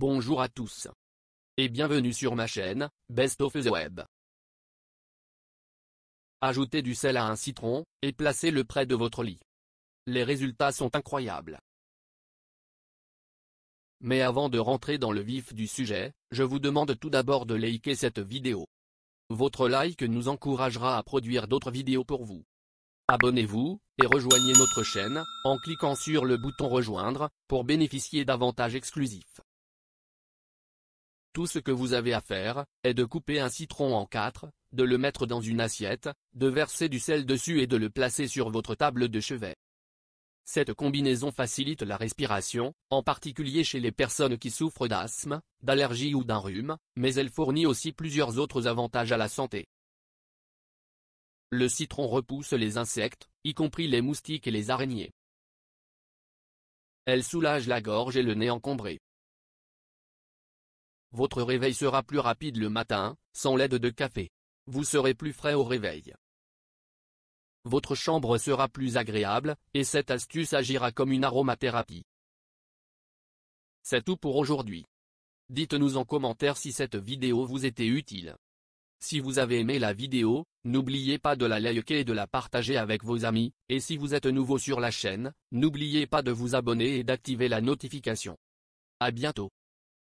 Bonjour à tous. Et bienvenue sur ma chaîne, Best of the Web. Ajoutez du sel à un citron, et placez-le près de votre lit. Les résultats sont incroyables. Mais avant de rentrer dans le vif du sujet, je vous demande tout d'abord de liker cette vidéo. Votre like nous encouragera à produire d'autres vidéos pour vous. Abonnez-vous, et rejoignez notre chaîne, en cliquant sur le bouton rejoindre, pour bénéficier d'avantages exclusifs. Tout ce que vous avez à faire, est de couper un citron en quatre, de le mettre dans une assiette, de verser du sel dessus et de le placer sur votre table de chevet. Cette combinaison facilite la respiration, en particulier chez les personnes qui souffrent d'asthme, d'allergie ou d'un rhume, mais elle fournit aussi plusieurs autres avantages à la santé. Le citron repousse les insectes, y compris les moustiques et les araignées. Elle soulage la gorge et le nez encombré. Votre réveil sera plus rapide le matin, sans l'aide de café. Vous serez plus frais au réveil. Votre chambre sera plus agréable, et cette astuce agira comme une aromathérapie. C'est tout pour aujourd'hui. Dites-nous en commentaire si cette vidéo vous était utile. Si vous avez aimé la vidéo, n'oubliez pas de la liker et de la partager avec vos amis, et si vous êtes nouveau sur la chaîne, n'oubliez pas de vous abonner et d'activer la notification. À bientôt.